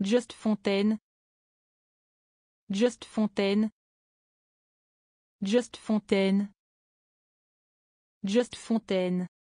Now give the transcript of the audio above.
Just Fontaine Just Fontaine Just Fontaine Just Fontaine